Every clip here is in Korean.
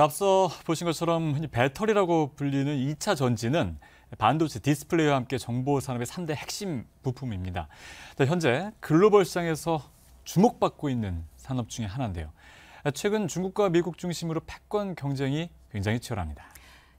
앞서 보신 것처럼 배터리라고 불리는 2차 전지는 반도체 디스플레이와 함께 정보 산업의 3대 핵심 부품입니다. 현재 글로벌 시장에서 주목받고 있는 산업 중의 하나인데요. 최근 중국과 미국 중심으로 패권 경쟁이 굉장히 치열합니다.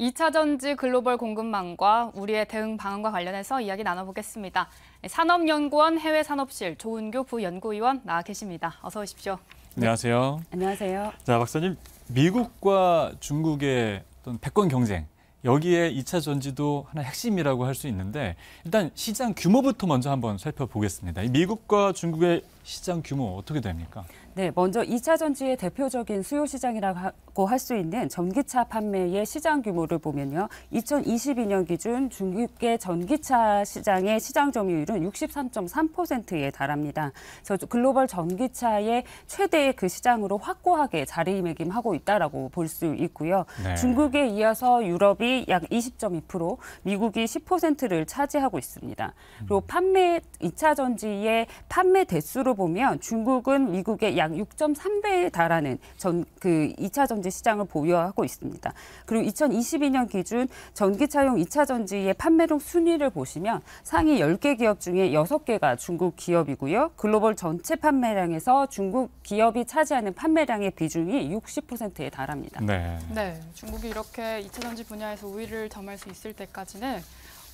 2차 전지 글로벌 공급망과 우리의 대응 방안과 관련해서 이야기 나눠보겠습니다. 산업연구원 해외산업실 조은규 부연구위원 나와 계십니다. 어서 오십시오. 네. 안녕하세요. 안녕하세요. 자, 박사님, 미국과 중국의 어떤 패권 경쟁 여기에 2차 전지도 하나 핵심이라고 할 수 있는데 일단 시장 규모부터 먼저 한번 살펴보겠습니다. 미국과 중국의 시장 규모 어떻게 됩니까? 네, 먼저 2차 전지의 대표적인 수요 시장이라고 할 수 있는 전기차 판매의 시장 규모를 보면요. 2022년 기준 중국계 전기차 시장의 시장 점유율은 63.3%에 달합니다. 그래서 글로벌 전기차의 최대의 그 시장으로 확고하게 자리매김하고 있다라고 볼 수 있고요. 네. 중국에 이어서 유럽이 약 20.2%, 미국이 10%를 차지하고 있습니다. 그리고 음. 판매 2차 전지의 판매 대수로 보면 중국은 미국의 약약 6.3배에 달하는 전 그 2차 전지 시장을 보유하고 있습니다. 그리고 2022년 기준 전기차용 2차 전지의 판매량 순위를 보시면 상위 10개 기업 중에 6개가 중국 기업이고요. 글로벌 전체 판매량에서 중국 기업이 차지하는 판매량의 비중이 60%에 달합니다. 네. 네. 중국이 이렇게 2차 전지 분야에서 우위를 점할 수 있을 때까지는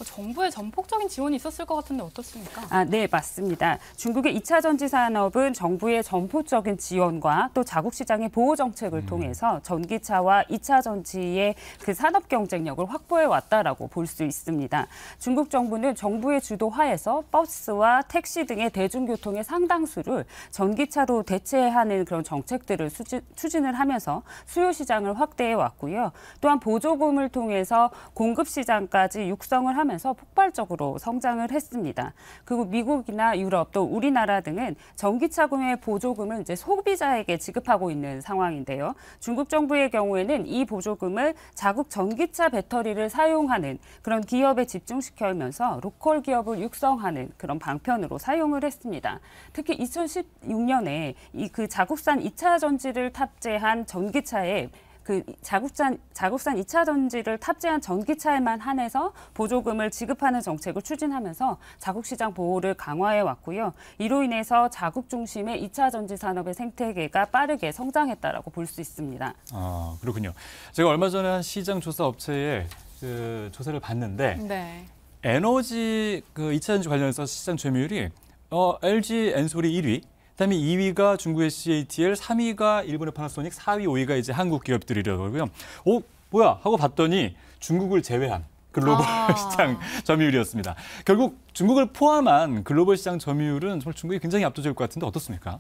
뭐 정부의 전폭적인 지원이 있었을 것 같은데 어떻습니까? 아, 네, 맞습니다. 중국의 2차 전지 산업은 정부의 전폭적인 지원과 또 자국 시장의 보호 정책을 음. 통해서 전기차와 2차 전지의 그 산업 경쟁력을 확보해 왔다라고 볼 수 있습니다. 중국 정부는 정부의 주도하에서 버스와 택시 등의 대중교통의 상당수를 전기차로 대체하는 그런 정책들을 수지, 추진을 하면서 수요 시장을 확대해 왔고요. 또한 보조금을 통해서 공급 시장까지 육성을 하면서 포함해서 폭발적으로 성장을 했습니다. 그리고 미국이나 유럽 또 우리나라 등은 전기차 구매 보조금을 이제 소비자에게 지급하고 있는 상황인데요. 중국 정부의 경우에는 이 보조금을 자국 전기차 배터리를 사용하는 그런 기업에 집중시키면서 로컬 기업을 육성하는 그런 방편으로 사용을 했습니다. 특히 2016년에 이 그 자국산 2차 전지를 탑재한 전기차에 그 자국산 자국산 2차 전지를 탑재한 전기차에만 한해서 보조금을 지급하는 정책을 추진하면서 자국 시장 보호를 강화해 왔고요. 이로 인해서 자국 중심의 2차 전지 산업의 생태계가 빠르게 성장했다라고 볼 수 있습니다. 아, 그렇군요. 제가 얼마 전에 한 시장 조사 업체에 그 조사를 봤는데 네. 에너지 그 2차 전지 관련해서 시장 점유율이 어, LG 엔솔이 1위, 그다음에 2위가 중국의 CATL, 3위가 일본의 파나소닉, 4위, 5위가 이제 한국 기업들이라고요. 오 어, 뭐야 하고 봤더니 중국을 제외한 글로벌 아. 시장 점유율이었습니다. 결국 중국을 포함한 글로벌 시장 점유율은 정말 중국이 굉장히 압도적일 것 같은데 어떻습니까?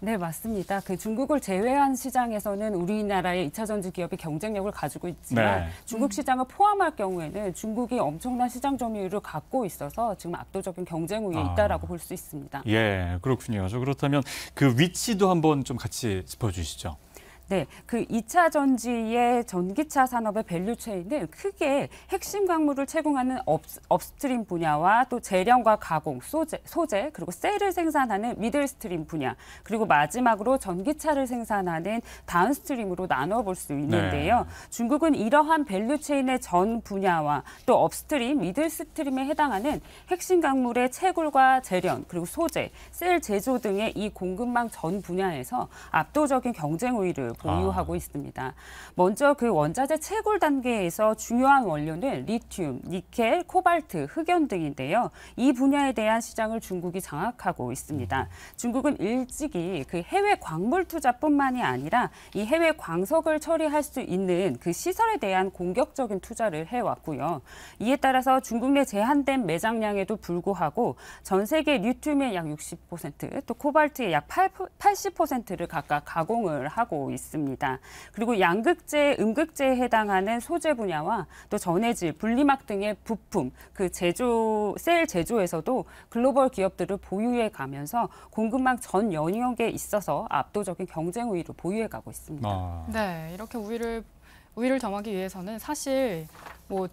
네, 맞습니다. 그 중국을 제외한 시장에서는 우리나라의 2차 전지 기업이 경쟁력을 가지고 있지만 네. 중국 음. 시장을 포함할 경우에는 중국이 엄청난 시장 점유율을 갖고 있어서 지금 압도적인 경쟁 우위에 아. 있다라고 볼 수 있습니다. 예, 그렇군요. 그렇다면 그 위치도 한번 좀 같이 짚어 주시죠. 네, 그 2차 전지의 전기차 산업의 밸류체인은 크게 핵심 광물을 제공하는 업, 스트림 분야와 또 재련과 가공, 소재, 소재, 그리고 셀을 생산하는 미들스트림 분야, 그리고 마지막으로 전기차를 생산하는 다운스트림으로 나눠볼 수 있는데요. 네. 중국은 이러한 밸류체인의 전 분야와 또 업스트림, 미들스트림에 해당하는 핵심 광물의 채굴과 재련, 그리고 소재, 셀 제조 등의 이 공급망 전 분야에서 압도적인 경쟁 우위를 보유하고 아. 있습니다. 먼저 그 원자재 채굴 단계에서 중요한 원료는 리튬, 니켈, 코발트, 흑연 등인데요. 이 분야에 대한 시장을 중국이 장악하고 있습니다. 중국은 일찍이 그 해외 광물 투자뿐만이 아니라 이 해외 광석을 처리할 수 있는 그 시설에 대한 공격적인 투자를 해왔고요. 이에 따라서 중국 내 제한된 매장량에도 불구하고 전 세계 리튬의 약 60%, 또 코발트의 약 8, 80%를 각각 가공을 하고 있습니다. 있습니다. 그리고 양극재, 음극재에 해당하는 소재 분야와 또 전해질, 분리막 등의 부품, 그 제조, 셀 제조에서도 글로벌 기업들을 보유해 가면서 공급망 전 영역에 있어서 압도적인 경쟁 우위를 보유해 가고 있습니다. 아. 네, 이렇게 우위를 우위를 점하기 위해서는 사실 뭐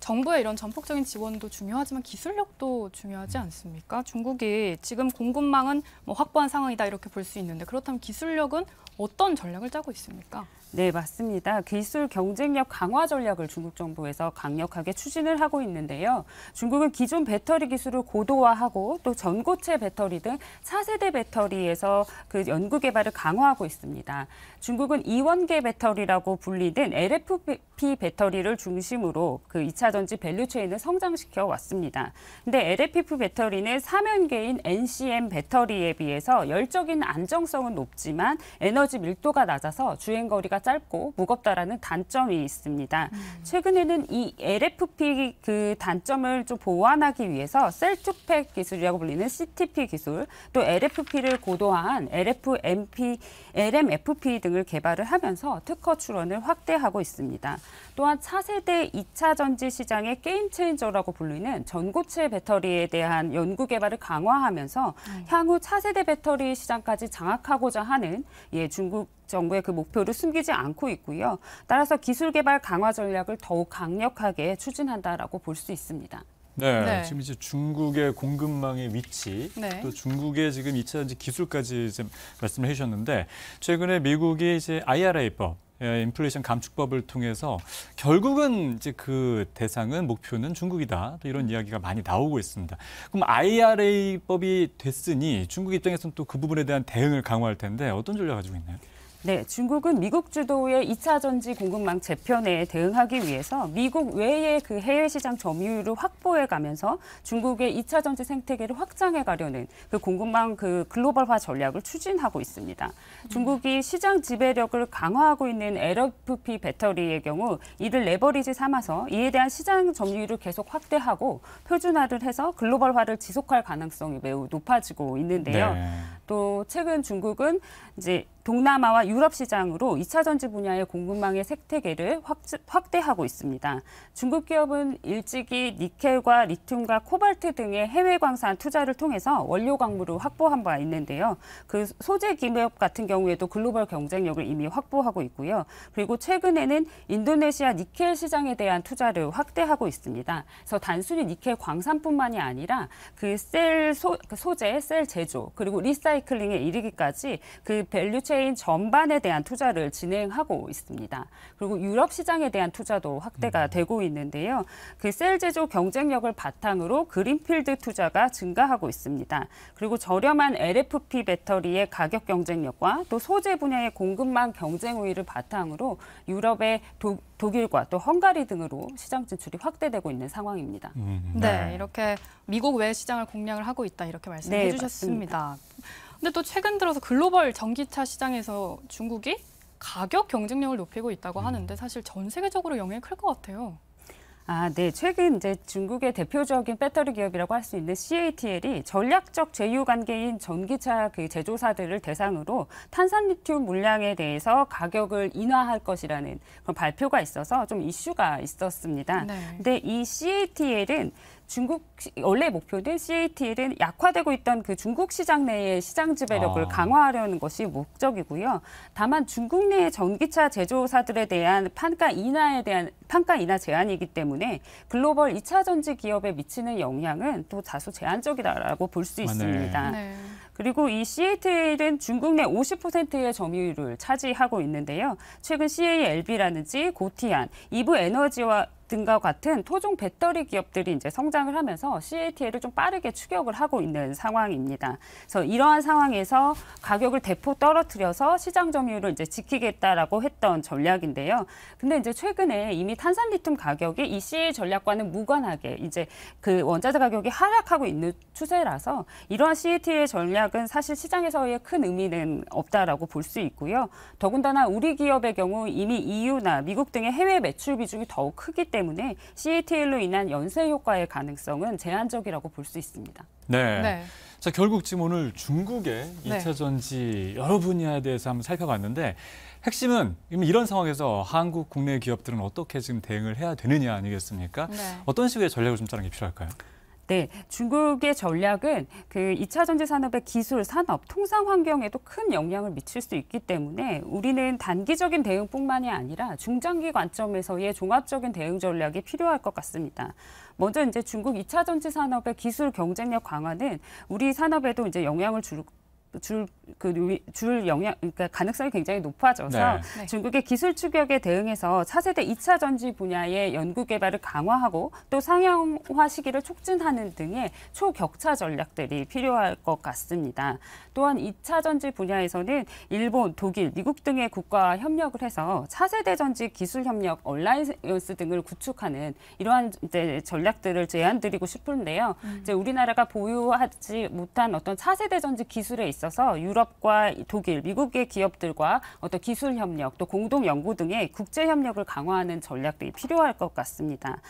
정부의 이런 전폭적인 지원도 중요하지만 기술력도 중요하지 않습니까? 중국이 지금 공급망은 뭐 확보한 상황이다 이렇게 볼 수 있는데 그렇다면 기술력은 어떤 전략을 짜고 있습니까? 네, 맞습니다. 기술 경쟁력 강화 전략을 중국 정부에서 강력하게 추진을 하고 있는데요. 중국은 기존 배터리 기술을 고도화하고 또 전고체 배터리 등 차세대 배터리에서 그 연구 개발을 강화하고 있습니다. 중국은 이원계 배터리라고 불리는 LFP 배터리를 중심으로 그 2차 전지 밸류체인을 성장시켜 왔습니다. 근데 LFP 배터리는 삼연계인 NCM 배터리에 비해서 열적인 안정성은 높지만 에너지 밀도가 낮아서 주행 거리가 짧고 무겁다라는 단점이 있습니다. 음. 최근에는 이 LFP 그 단점을 좀 보완하기 위해서 셀투팩 기술이라고 불리는 CTP 기술, 또 LFP를 고도화한 LFMP, LMFP 등을 개발을 하면서 특허 출원을 확대하고 있습니다. 또한 차세대 2차 전지 시장의 게임 체인저라고 불리는 전고체 배터리에 대한 연구 개발을 강화하면서 음. 향후 차세대 배터리 시장까지 장악하고자 하는 예, 중국 정부의 그 목표를 숨기지 쓰지 않고 있고요. 따라서 기술 개발 강화 전략을 더욱 강력하게 추진한다라고 볼 수 있습니다. 네, 네, 지금 이제 중국의 공급망의 위치, 네. 또 중국의 지금 2차 기술까지 이제 말씀을 해주셨는데 최근에 미국이 이제 IRA법, 예, 인플레이션 감축법을 통해서 결국은 이제 그 대상은 목표는 중국이다. 또 이런 음. 이야기가 많이 나오고 있습니다. 그럼 IRA법이 됐으니 중국 입장에서는 또 그 부분에 대한 대응을 강화할 텐데 어떤 전략 가지고 있나요? 네, 중국은 미국 주도의 2차 전지 공급망 재편에 대응하기 위해서 미국 외의 그 해외 시장 점유율을 확보해 가면서 중국의 2차 전지 생태계를 확장해 가려는 그 공급망 그 글로벌화 전략을 추진하고 있습니다. 중국이 시장 지배력을 강화하고 있는 LFP 배터리의 경우 이를 레버리지 삼아서 이에 대한 시장 점유율을 계속 확대하고 표준화를 해서 글로벌화를 지속할 가능성이 매우 높아지고 있는데요. 네. 또 최근 중국은 이제 동남아와 유럽 시장으로 2차 전지 분야의 공급망의 생태계를 확, 대하고 있습니다. 중국 기업은 일찍이 니켈과 리튬과 코발트 등의 해외 광산 투자를 통해서 원료 광물을 확보한 바 있는데요. 그 소재 기업 같은 경우에도 글로벌 경쟁력을 이미 확보하고 있고요. 그리고 최근에는 인도네시아 니켈 시장에 대한 투자를 확대하고 있습니다. 그래서 단순히 니켈 광산뿐만이 아니라 그셀 그 소재, 셀 제조, 그리고 리사이클링에 이르기까지 그 밸류 체인 전반에 대한 투자를 진행하고 있습니다. 그리고 유럽 시장에 대한 투자도 확대가 음. 되고 있는데요. 그 셀 제조 경쟁력을 바탕으로 그린필드 투자가 증가하고 있습니다. 그리고 저렴한 LFP 배터리의 가격 경쟁력과 또 소재 분야의 공급망 경쟁 우위를 바탕으로 유럽의 도, 독일과 또 헝가리 등으로 시장 진출이 확대되고 있는 상황입니다. 음. 음. 네. 네, 이렇게 미국 외 시장을 공략을 하고 있다 이렇게 말씀해 네, 주셨습니다. 맞습니다. 근데 또 최근 들어서 글로벌 전기차 시장에서 중국이 가격 경쟁력을 높이고 있다고 음. 하는데 사실 전 세계적으로 영향이 클 것 같아요. 아, 네. 최근 이제 중국의 대표적인 배터리 기업이라고 할 수 있는 CATL이 전략적 제휴 관계인 전기차 그 제조사들을 대상으로 탄산리튬 물량에 대해서 가격을 인하할 것이라는 그런 발표가 있어서 좀 이슈가 있었습니다. 네. 근데 이 CATL은 중국 원래 목표는 CATL은 약화되고 있던 그 중국 시장 내의 시장 지배력을 아. 강화하려는 것이 목적이고요. 다만 중국 내 전기차 제조사들에 대한 판가 인하에 대한 판가 인하 제한이기 때문에 글로벌 2차 전지 기업에 미치는 영향은 또 다소 제한적이다라고 볼수 아, 네. 있습니다. 네. 그리고 이 CATL은 중국 내 50%의 점유율을 차지하고 있는데요. 최근 CALB라는지 고티안, 이브 에너지와 등과 같은 토종 배터리 기업들이 이제 성장을 하면서 CATL을 좀 빠르게 추격을 하고 있는 상황입니다. 그래서 이러한 상황에서 가격을 대폭 떨어뜨려서 시장 점유율을 이제 지키겠다라고 했던 전략인데요. 근데 이제 최근에 이미 탄산리튬 가격이 이 CA 전략과는 무관하게 이제 그 원자재 가격이 하락하고 있는 추세라서 이러한 CATL의 전략은 사실 시장에서의 큰 의미는 없다라고 볼 수 있고요. 더군다나 우리 기업의 경우 이미 EU나 미국 등의 해외 매출 비중이 더욱 크기 때문에 때문에 CATL로 인한 연쇄 효과의 가능성은 제한적이라고 볼 수 있습니다. 네. 네. 자, 결국 지금 오늘 중국의 네. 이차 전지 여러 분야에 대해서 한번 살펴봤는데 핵심은 이런 상황에서 한국 국내 기업들은 어떻게 지금 대응을 해야 되느냐 아니겠습니까? 네. 어떤 식의 전략을 좀 짜는 게 필요할까요? 네, 중국의 전략은 그 2차 전지 산업의 기술, 산업, 통상 환경에도 큰 영향을 미칠 수 있기 때문에 우리는 단기적인 대응뿐만이 아니라 중장기 관점에서의 종합적인 대응 전략이 필요할 것 같습니다. 먼저 이제 중국 2차 전지 산업의 기술 경쟁력 강화는 우리 산업에도 이제 영향을 줄 줄그줄 그 줄 영향 그러니까 가능성이 굉장히 높아져서 네. 네. 중국의 기술 추격에 대응해서 차세대이차 전지 분야의 연구 개발을 강화하고 또 상용화 시기를 촉진하는 등의 초격차 전략들이 필요할 것 같습니다. 또한 이차 전지 분야에서는 일본, 독일, 미국 등의 국가와 협력을 해서 차세대 전지 기술 협력 얼라이언스 등을 구축하는 이러한 이제 전략들을 제안드리고 싶은데요. 음. 이제 우리나라가 보유하지 못한 어떤 차세대 전지 기술에 있어 있어서 유럽과 독일, 미국의 기업들과 어떤 기술 협력, 또 공동 연구 등의 국제 협력을 강화하는 전략들이 필요할 것 같습니다.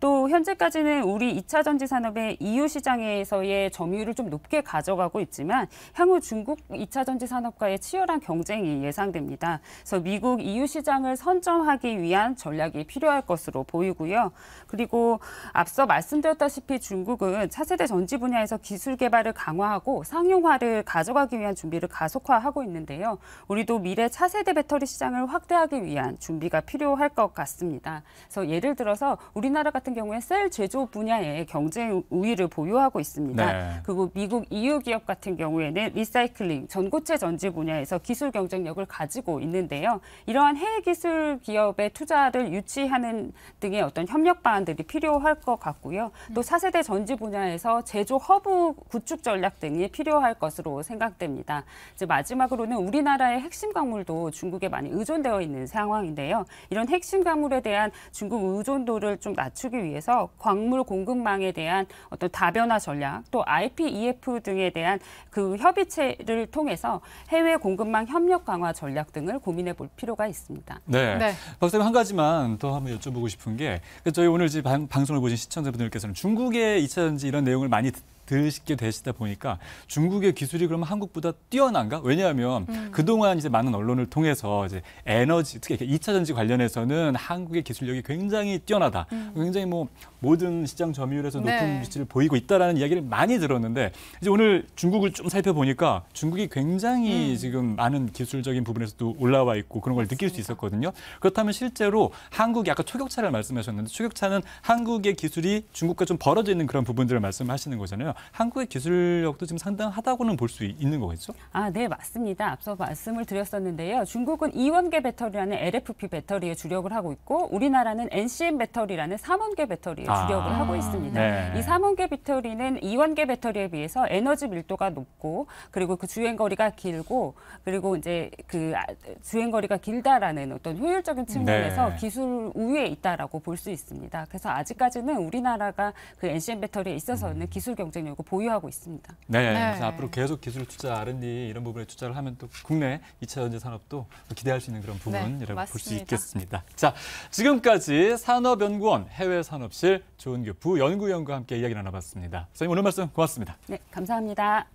또 현재까지는 우리 2차 전지 산업의 EU 시장에서의 점유율을 좀 높게 가져가고 있지만 향후 중국 2차 전지 산업과의 치열한 경쟁이 예상됩니다. 그래서 미국 EU 시장을 선점하기 위한 전략이 필요할 것으로 보이고요. 그리고 앞서 말씀드렸다시피 중국은 차세대 전지 분야에서 기술 개발을 강화하고 상용화를 가져가기 위한 준비를 가속화하고 있는데요. 우리도 미래 차세대 배터리 시장을 확대하기 위한 준비가 필요할 것 같습니다. 그래서 예를 들어서 우리나라 같은 같은 경우에 셀 제조 분야에 경쟁 우위를 보유하고 있습니다. 네. 그리고 미국 EU 기업 같은 경우에는 리사이클링, 전고체 전지 분야에서 기술 경쟁력을 가지고 있는데요. 이러한 해외 기술 기업의 투자를 유치하는 등의 어떤 협력 방안들이 필요할 것 같고요. 또 4세대 음. 전지 분야에서 제조 허브 구축 전략 등이 필요할 것으로 생각됩니다. 이제 마지막으로는 우리나라의 핵심 광물도 중국에 많이 의존되어 있는 상황인데요. 이런 핵심 광물에 대한 중국 의존도를 좀 낮추기 위해서 광물 공급망에 대한 어떤 다변화 전략 또 IPEF 등에 대한 그 협의체를 통해서 해외 공급망 협력 강화 전략 등을 고민해 볼 필요가 있습니다. 네. 네. 박사님 한 가지만 더 한번 여쭤보고 싶은 게 그 저희 오늘 방, 방송을 보신 시청자분들께서는 중국의 2차 전지 이런 내용을 많이 듣 드시게 되시다 보니까 중국의 기술이 그러면 한국보다 뛰어난가? 왜냐하면 음. 그동안 이제 많은 언론을 통해서 이제 에너지 특히 이차 전지 관련해서는 한국의 기술력이 굉장히 뛰어나다. 음. 굉장히 뭐 모든 시장 점유율에서 네. 높은 위치를 보이고 있다라는 이야기를 많이 들었는데 이제 오늘 중국을 좀 살펴보니까 중국이 굉장히 음. 지금 많은 기술적인 부분에서도 올라와 있고 그런 걸 느낄 수 있었거든요. 그렇다면 실제로 한국이 아까 초격차를 말씀하셨는데 초격차는 한국의 기술이 중국과 좀 벌어져 있는 그런 부분들을 말씀하시는 거잖아요. 한국의 기술력도 지금 상당하다고는 볼 수 있는 거겠죠? 아, 네, 맞습니다. 앞서 말씀을 드렸었는데요. 중국은 이원계 배터리라는 LFP 배터리에 주력을 하고 있고 우리나라는 NCM 배터리라는 3원계 배터리에 아, 주력을 아, 하고 있습니다. 네. 이 3원계 배터리는 이원계 배터리에 비해서 에너지 밀도가 높고 그리고 그 주행 거리가 길고 그리고 이제 그 아, 주행 거리가 길다라는 어떤 효율적인 측면에서 네. 기술 우위에 있다라고 볼 수 있습니다. 그래서 아직까지는 우리나라가 그 NCM 배터리에 있어서는 음. 기술 경쟁력 나누고 보유하고 있습니다. 네, 네. 그래서 앞으로 계속 기술 투자, R&D 이런 부분에 투자를 하면 또 국내 2차 전지 산업도 기대할 수 있는 그런 네, 부분이라고 네, 볼수 있겠습니다. 자, 지금까지 산업연구원 해외산업실 조은규 부연구위원과 함께 이야기 나눠봤습니다. 선생님 오늘 말씀 고맙습니다. 네, 감사합니다.